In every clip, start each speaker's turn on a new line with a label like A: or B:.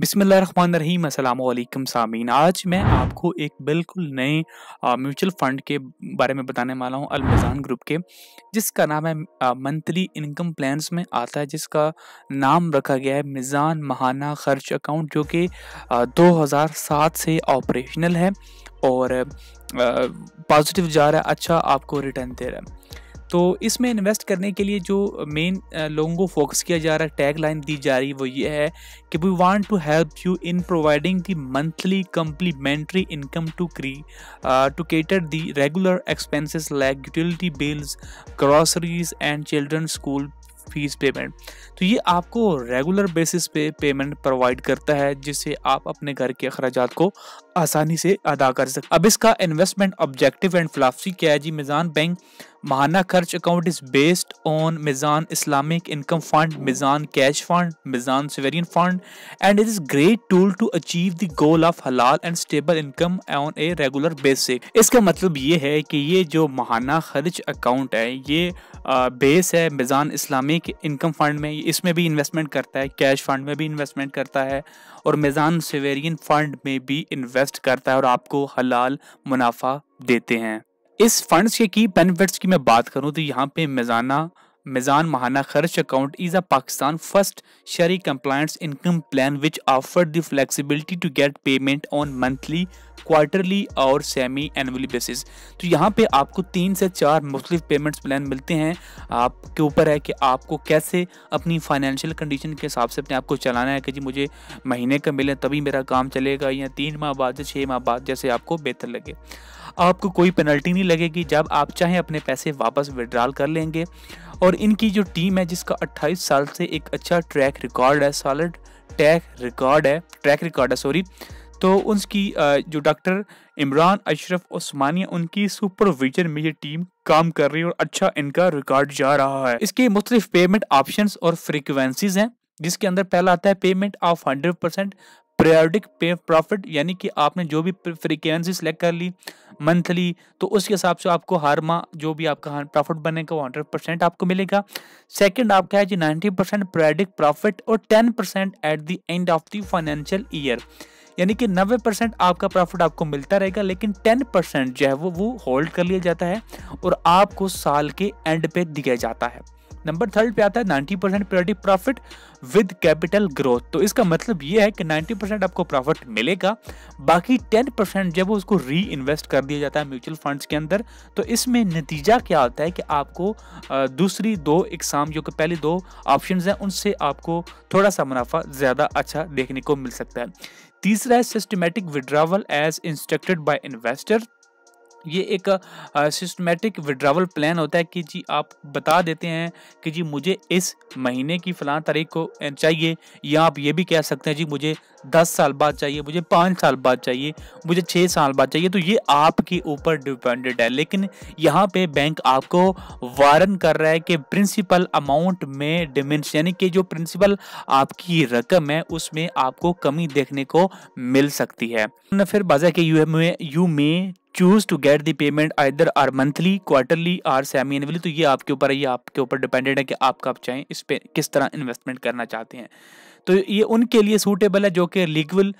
A: बिसमीम अल्लाम सामीन आज मैं आपको एक बिल्कुल नए म्यूचुअल फ़ंड के बारे में बताने वाला हूँ अलमजान ग्रुप के जिसका नाम है मंथली इनकम प्लान्स में आता है जिसका नाम रखा गया है मिज़ान महाना खर्च अकाउंट जो कि 2007 से ऑपरेशनल है और पॉजिटिव जा रहा है अच्छा आपको रिटर्न दे रहा है तो इसमें इन्वेस्ट करने के लिए जो मेन लोगों को फोकस किया जा रहा है टैग लाइन दी जा रही है वो ये है कि we want to help you in providing the monthly complementary income to क्री to cater the regular expenses like utility bills groceries and children school fees payment तो ये आपको रेगुलर बेसिस पे पेमेंट प्रोवाइड करता है जिससे आप अपने घर के अखराज को आसानी से अदा कर सकते अब इसका इन्वेस्टमेंट ऑब्जेक्टिव एंड फिलासफी क्या है जी मिजान bank Mahana Kharch account is based on Meezan Islamic income fund Meezan cash fund Meezan sovereign fund and it is great tool to achieve the goal of halal and stable income on a regular basis इसका मतलब ये है कि ये जो महाना खर्च अकाउंट है ये बेस है मिजान इस्लामिक इनकम फंड में इसमें भी इन्वेस्टमेंट करता है कैश फंड में भी इन्वेस्टमेंट करता है और मिजान सवेरियन फंड में भी इन्वेस्ट करता है और आपको हलाल मुनाफा देते हैं इस फंड्स के की बेनिफिट्स की मैं बात करूं तो यहाँ पे मिजाना Meezan Mahana Kharch account is a Pakistan first Shariah compliance income plan which offer the flexibility to get payment on monthly quarterly और सेमी एनुअली बेसिस तो यहाँ पे आपको तीन से चार मुख्तलिफ पेमेंट्स प्लान मिलते हैं आपके ऊपर है कि आपको कैसे अपनी फाइनेंशियल कंडीशन के हिसाब से अपने आप को चलाना है कि जी मुझे महीने का मिले तभी मेरा काम चलेगा या तीन माह बाद या छः माह बाद जैसे आपको बेहतर लगे आपको कोई पेनल्टी नहीं लगेगी जब आप चाहें अपने पैसे वापस विड्रॉल कर लेंगे और इनकी जो टीम है जिसका 28 साल से एक अच्छा ट्रैक रिकॉर्ड है सॉलिड ट्रैक रिकॉर्ड है ट्रैक रिकॉर्ड है सॉरी तो उनकी जो डॉक्टर इमरान अशरफ उस्मानिया उनकी सुपरविजन में ये टीम काम कर रही है और अच्छा इनका रिकॉर्ड जा रहा है इसके मुख्तलिफ पेमेंट ऑप्शंस और फ्रीक्वेंसीज हैं जिसके अंदर पहला आता है payment of hundred percent periodic पे प्रॉफिट यानी कि आपने जो भी फ्रीक्वेंसी सेलेक्ट कर ली मंथली तो उसके हिसाब से आपको हर माह जो भी आपका प्रॉफिट बनेगा वो हंड्रेड परसेंट आपको मिलेगा सेकंड आपका है जी नाइन्टी परसेंट प्रायोरिटिक प्रॉफिट और ten percent at the end of the financial year यानी कि 90 परसेंट आपका प्रॉफिट आपको मिलता रहेगा लेकिन 10 परसेंट जो है वो वो होल्ड कर लिया जाता है और आपको साल के एंड पे दिया जाता है नंबर थर्ड पे आता है ninety percent periodic profit with capital growth तो इसका मतलब ये है कि नाइन्टी परसेंट आपको प्रॉफिट मिलेगा बाकी टेन परसेंट जब उसको री इन्वेस्ट कर दिया जाता है म्यूचुअल फंड्स के अंदर तो इसमें नतीजा क्या होता है कि आपको दूसरी दो एग्ज़ाम जो कि पहले दो ऑप्शन हैं उनसे आपको थोड़ा सा मुनाफा ज़्यादा अच्छा देखने को मिल सकता है तीसरा है systematic withdrawal as instructed by investor ये एक सिस्टमेटिक विड्रावल प्लान होता है कि जी आप बता देते हैं कि जी मुझे इस महीने की फ़लां तारीख को चाहिए या आप ये भी कह सकते हैं जी मुझे दस साल बाद चाहिए मुझे पाँच साल बाद चाहिए मुझे छः साल बाद चाहिए तो ये आपके ऊपर डिपेंडेड है लेकिन यहाँ पे बैंक आपको वारन कर रहा है कि प्रिंसिपल अमाउंट में डिमिंस यानी कि जो प्रिंसिपल आपकी रकम है उसमें आपको कमी देखने को मिल सकती है फिर बाजा के you may you may choose to get the payment either or monthly quarterly or semi annually तो ये आपके ऊपर ये आपके ऊपर डिपेंडेंट है कि आप कब चाहें इस पर किस तरह इन्वेस्टमेंट करना चाहते हैं तो ये उनके लिए सूटेबल है जो कि legal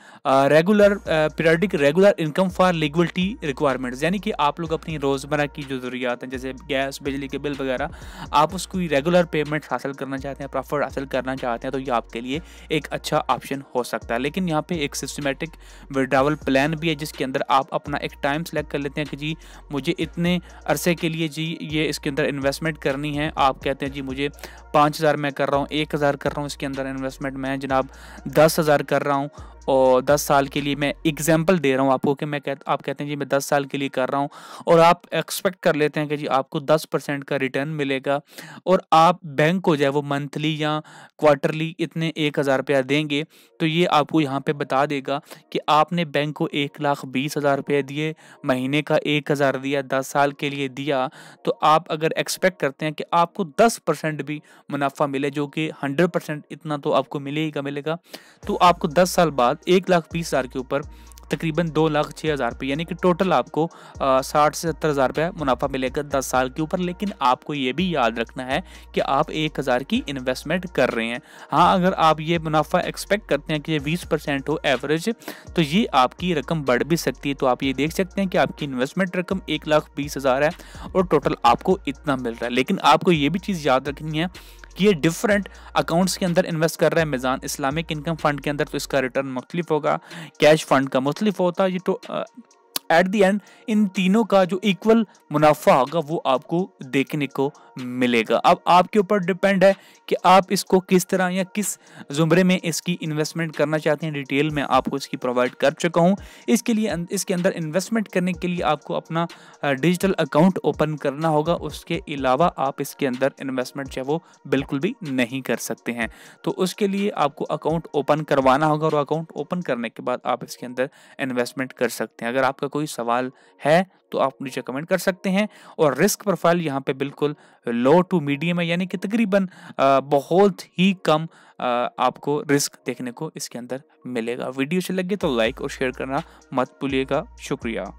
A: regular periodic regular income for legality requirements यानी कि आप लोग अपनी रोज़मर्रा की जो ज़रूरियात हैं जैसे गैस बिजली के बिल वगैरह आप उसकी रेगुलर पेमेंट हासिल करना चाहते हैं प्रॉफिट हासिल करना चाहते हैं तो ये आपके लिए एक अच्छा ऑप्शन हो सकता है लेकिन यहाँ पर एक सिस्टमेटिक विड्रावल प्लान भी है जिसके अंदर आप अपना एक टाइम सेलेक्ट कर लेते हैं कि जी मुझे इतने अरसे के लिए जी ये इसके अंदर इन्वेस्टमेंट करनी है आप कहते हैं जी मुझे पाँच हज़ार मैं कर रहा हूँ एक हज़ार कर रहा हूँ इसके अंदर इन्वेस्टमेंट मैं मैं जनाब दस हज़ार कर रहा हूँ और दस साल के लिए मैं एग्जाम्पल दे रहा हूँ आपको कि मैं कह आप कहते हैं जी मैं दस साल के लिए कर रहा हूँ और आप एक्सपेक्ट कर लेते हैं कि जी आपको दस परसेंट का रिटर्न मिलेगा और आप बैंक को जो है वो मंथली या क्वार्टरली इतने एक हज़ार रुपया देंगे तो ये आपको यहाँ पे बता देगा कि आपने बैंक को एक लाख बीस हज़ार रुपये दिए महीने का एक हज़ार दिया दस साल के लिए दिया तो आप अगर एक्सपेक्ट करते हैं कि आपको दस परसेंट भी मुनाफा मिले जो कि हंड्रेड परसेंट इतना तो आपको मिलेगा मिलेगा तो आपको दस साल बाद बाद एक लाख बीस हज़ार के ऊपर तकरीबन दो लाख छः हज़ार रुपये यानी कि टोटल आपको साठ से सत्तर हज़ार रुपया मुनाफा मिलेगा दस साल के ऊपर लेकिन आपको ये भी याद रखना है कि आप एक हज़ार की इन्वेस्टमेंट कर रहे हैं हाँ अगर आप ये मुनाफा एक्सपेक्ट करते हैं कि ये बीस परसेंट हो एवरेज तो ये आपकी रकम बढ़ भी सकती है तो आप ये देख सकते हैं कि आपकी इन्वेस्टमेंट रकम एक लाख बीस हज़ार है और टोटल आपको इतना मिल रहा है लेकिन आपको ये भी चीज़ याद रखनी है कि ये डिफरेंट अकाउंट्स के अंदर इन्वेस्ट कर रहा है मिज़ान इस्लामिक इनकम फंड के अंदर तो इसका रिटर्न मुख्तलिफ होगा कैश फंड का मुख्तलिफ होता है ये तो एट दी एंड इन तीनों का जो इक्वल मुनाफा होगा वो आपको देखने को मिलेगा अब आपके ऊपर डिपेंड है कि आप इसको किस तरह या किस जुमरे में इसकी इन्वेस्टमेंट करना चाहते हैं डिटेल में आपको इसकी प्रोवाइड कर चुका हूँ इसके लिए अं-, इसके अंदर इन्वेस्टमेंट करने के लिए आपको अपना डिजिटल अकाउंट ओपन करना होगा उसके अलावा आप इसके अंदर इन्वेस्टमेंट चाहे वो बिल्कुल भी नहीं कर सकते हैं तो उसके लिए आपको अकाउंट ओपन करवाना होगा और अकाउंट ओपन करने के बाद आप इसके अंदर इन्वेस्टमेंट कर सकते हैं अगर आपका कोई सवाल है तो आप नीचे कमेंट कर सकते हैं और रिस्क प्रोफाइल यहाँ पे बिल्कुल लो टू मीडियम है यानी कि तकरीबन बहुत ही कम आपको रिस्क देखने को इसके अंदर मिलेगा वीडियो अच्छी लगे तो लाइक और शेयर करना मत भूलिएगा शुक्रिया